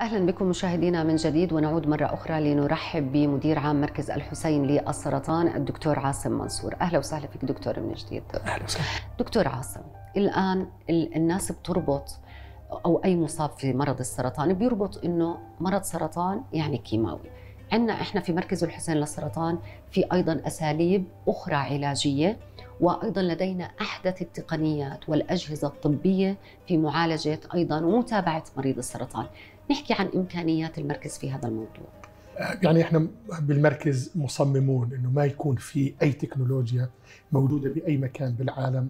اهلا بكم مشاهدينا من جديد ونعود مره اخرى لنرحب بمدير عام مركز الحسين للسرطان الدكتور عاصم منصور اهلا وسهلا فيك دكتور من جديد اهلا وسهلا دكتور عاصم الان الناس بتربط او اي مصاب في مرض السرطان بيربط انه مرض سرطان يعني كيماوي عندنا احنا في مركز الحسين للسرطان في ايضا اساليب اخرى علاجيه وايضا لدينا احدث التقنيات والاجهزه الطبيه في معالجه ايضا ومتابعه مريض السرطان. نحكي عن امكانيات المركز في هذا الموضوع. آه، يعني احنا بالمركز مصممون انه ما يكون في اي تكنولوجيا موجوده باي مكان بالعالم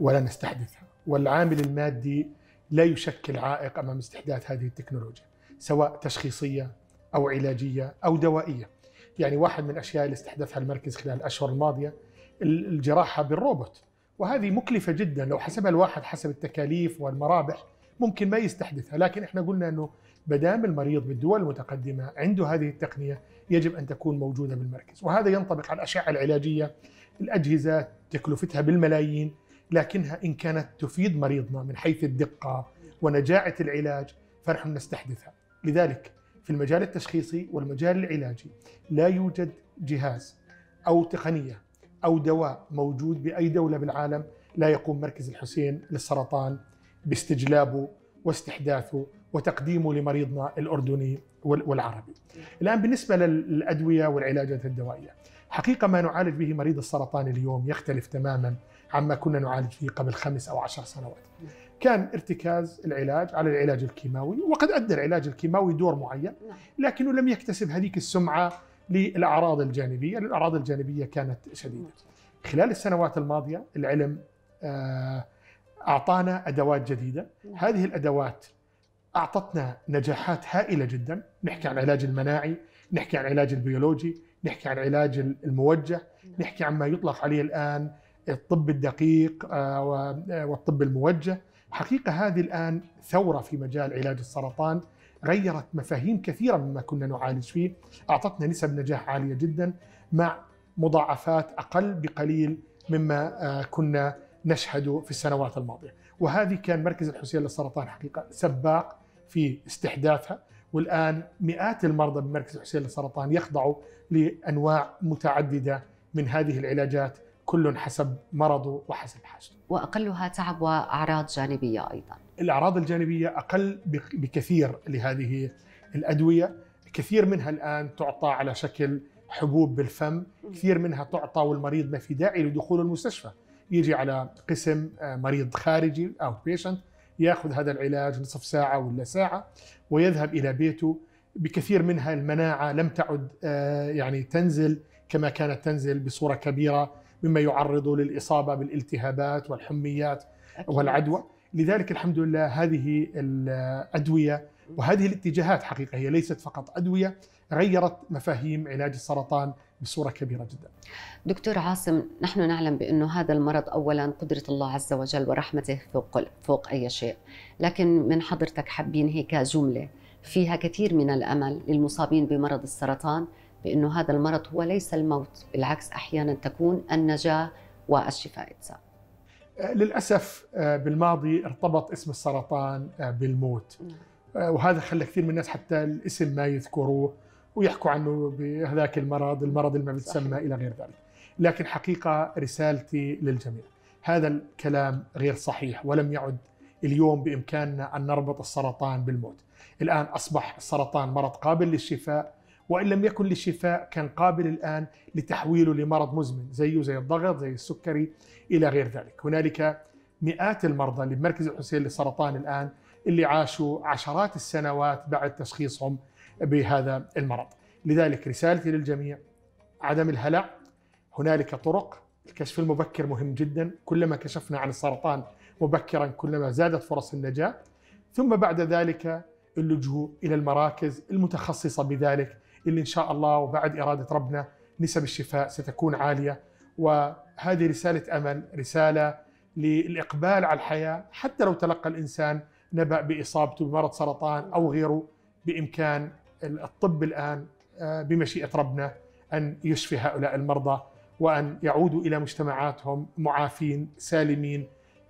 ولا نستحدثها، والعامل المادي لا يشكل عائق امام استحداث هذه التكنولوجيا، سواء تشخيصيه أو علاجية أو دوائية يعني واحد من الأشياء اللي استحدثها المركز خلال الأشهر الماضية الجراحة بالروبوت وهذه مكلفة جدا لو حسبها الواحد حسب التكاليف والمرابح ممكن ما يستحدثها لكن احنا قلنا أنه بدام المريض بالدول المتقدمة عنده هذه التقنية يجب أن تكون موجودة بالمركز وهذا ينطبق على الأشعة العلاجية الأجهزة تكلفتها بالملايين لكنها إن كانت تفيد مريضنا من حيث الدقة ونجاعة العلاج فنحن نستحدثها لذلك في المجال التشخيصي والمجال العلاجي لا يوجد جهاز أو تقنية أو دواء موجود بأي دولة بالعالم لا يقوم مركز الحسين للسرطان باستجلابه واستحداثه وتقديمه لمريضنا الأردني والعربي الآن بالنسبة للأدوية والعلاجات الدوائية حقيقة ما نعالج به مريض السرطان اليوم يختلف تماما عما كنا نعالج فيه قبل خمس أو عشر سنوات كان ارتكاز العلاج على العلاج الكيماوي وقد أدى العلاج الكيماوي دور معين نعم. لكنه لم يكتسب هذيك السمعة للأعراض الجانبية الأعراض الجانبية كانت شديدة نعم. خلال السنوات الماضية العلم آه، أعطانا أدوات جديدة نعم. هذه الأدوات أعطتنا نجاحات هائلة جدا نحكي عن العلاج المناعي نحكي عن العلاج البيولوجي نحكي عن علاج الموجه نعم. نحكي عما يطلق عليه الآن الطب الدقيق آه، آه، والطب الموجه حقيقة هذه الآن ثورة في مجال علاج السرطان غيرت مفاهيم كثيرة مما كنا نعالج فيه أعطتنا نسب نجاح عالية جدا مع مضاعفات أقل بقليل مما آه، كنا نشهده في السنوات الماضية وهذه كان مركز الحسين للسرطان حقيقة سباق في استحداثها والآن مئات المرضى بمركز حسين للسرطان يخضعوا لأنواع متعددة من هذه العلاجات كل حسب مرضه وحسب حاجته وأقلها تعب وأعراض جانبية أيضا الأعراض الجانبية أقل بكثير لهذه الأدوية كثير منها الآن تعطى على شكل حبوب بالفم كثير منها تعطى والمريض ما في داعي لدخول المستشفى يجي على قسم آه، مريض خارجي أو بيشنت ياخذ هذا العلاج نصف ساعه ولا ساعه ويذهب الى بيته بكثير منها المناعه لم تعد آه، يعني تنزل كما كانت تنزل بصوره كبيره مما يعرضه للاصابه بالالتهابات والحميات والعدوى لذلك الحمد لله هذه الادويه وهذه الاتجاهات حقيقه هي ليست فقط ادويه غيرت مفاهيم علاج السرطان بصوره كبيره جدا. دكتور عاصم نحن نعلم بانه هذا المرض اولا قدره الله عز وجل ورحمته فوق فوق اي شيء، لكن من حضرتك حابين هيك جمله فيها كثير من الامل للمصابين بمرض السرطان بانه هذا المرض هو ليس الموت، بالعكس احيانا تكون النجاه والشفاء اتساب. آه، للاسف آه، بالماضي ارتبط اسم السرطان آه، بالموت. نعم. آه، وهذا خلى كثير من الناس حتى الاسم ما يذكروه ويحكوا عنه بهذاك المرض المرض اللي ما بتسمى إلى غير ذلك لكن حقيقة رسالتي للجميع هذا الكلام غير صحيح ولم يعد اليوم بإمكاننا أن نربط السرطان بالموت الآن أصبح السرطان مرض قابل للشفاء وإن لم يكن للشفاء كان قابل الآن لتحويله لمرض مزمن زيه زي الضغط زي السكري إلى غير ذلك هنالك مئات المرضى اللي بمركز الحسين للسرطان الآن اللي عاشوا عشرات السنوات بعد تشخيصهم بهذا المرض لذلك رسالتي للجميع عدم الهلع هنالك طرق الكشف المبكر مهم جدا كلما كشفنا عن السرطان مبكرا كلما زادت فرص النجاة ثم بعد ذلك اللجوء إلى المراكز المتخصصة بذلك اللي إن شاء الله وبعد إرادة ربنا نسب الشفاء ستكون عالية وهذه رسالة أمل رسالة للإقبال على الحياة حتى لو تلقى الإنسان نبأ بإصابته بمرض سرطان أو غيره بإمكان الطب الآن آه، بمشيئة ربنا أن يشفي هؤلاء المرضى وأن يعودوا إلى مجتمعاتهم معافين سالمين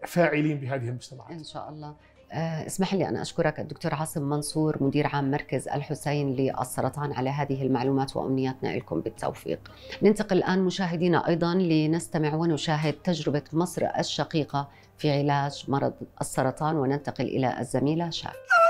فاعلين بهذه المجتمعات إن شاء الله آه، اسمح لي أن أشكرك الدكتور عاصم منصور مدير عام مركز الحسين للسرطان على هذه المعلومات وأمنياتنا لكم بالتوفيق ننتقل الآن مشاهدينا أيضا لنستمع ونشاهد تجربة مصر الشقيقة في علاج مرض السرطان وننتقل إلى الزميلة شاف